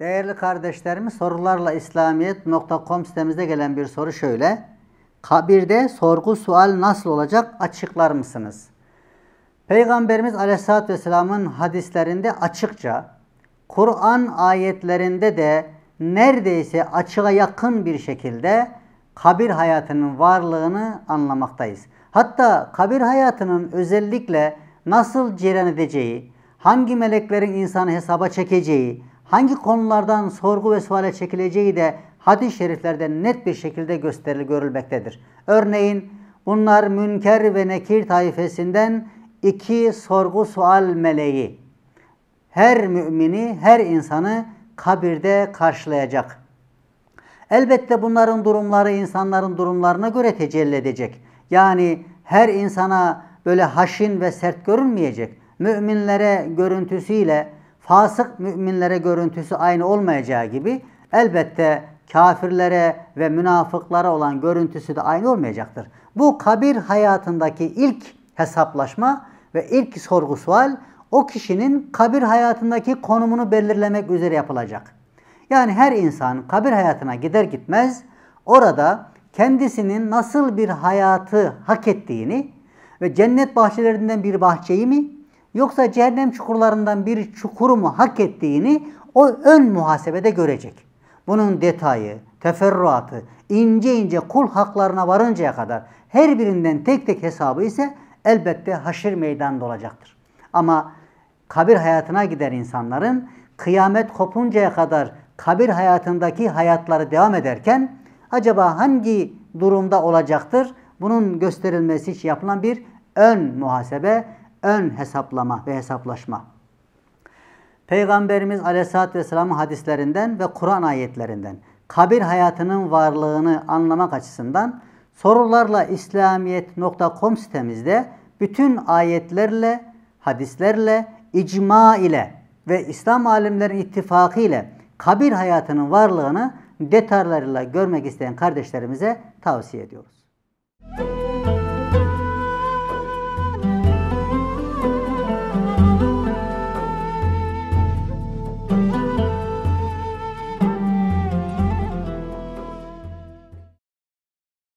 Değerli kardeşlerim sorularla İslamiyet.com sitemizde gelen bir soru şöyle. Kabirde sorgu sual nasıl olacak açıklar mısınız? Peygamberimiz Aleyhisselatü Vesselam'ın hadislerinde açıkça, Kur'an ayetlerinde de neredeyse açığa yakın bir şekilde kabir hayatının varlığını anlamaktayız. Hatta kabir hayatının özellikle nasıl cereyan edeceği, hangi meleklerin insanı hesaba çekeceği, hangi konulardan sorgu ve suale çekileceği de hadis-i şeriflerde net bir şekilde gösterili görülmektedir. Örneğin bunlar münker ve nekir taifesinden iki sorgu sual meleği. Her mümini, her insanı kabirde karşılayacak. Elbette bunların durumları insanların durumlarına göre tecelli edecek. Yani her insana böyle haşin ve sert görünmeyecek. Müminlere görüntüsüyle, fasık müminlere görüntüsü aynı olmayacağı gibi elbette kafirlere ve münafıklara olan görüntüsü de aynı olmayacaktır. Bu kabir hayatındaki ilk hesaplaşma ve ilk sorgu sual o kişinin kabir hayatındaki konumunu belirlemek üzere yapılacak. Yani her insan kabir hayatına gider gitmez orada kendisinin nasıl bir hayatı hak ettiğini ve cennet bahçelerinden bir bahçeyi mi yoksa cehennem çukurlarından bir çukuru mu hak ettiğini o ön muhasebede görecek. Bunun detayı, teferruatı, ince ince kul haklarına varıncaya kadar her birinden tek tek hesabı ise elbette haşir meydanında olacaktır. Ama kabir hayatına giden insanların kıyamet kopuncaya kadar kabir hayatındaki hayatları devam ederken acaba hangi durumda olacaktır? Bunun gösterilmesi için yapılan bir ön muhasebe ön hesaplama ve hesaplaşma. Peygamberimiz Aleyhisselatü Vesselam'ın hadislerinden ve Kur'an ayetlerinden kabir hayatının varlığını anlamak açısından sorularla İslamiyet.com sitemizde bütün ayetlerle, hadislerle, icma ile ve İslam alimlerin ittifakı ile kabir hayatının varlığını detaylarıyla görmek isteyen kardeşlerimize tavsiye ediyoruz. Müzik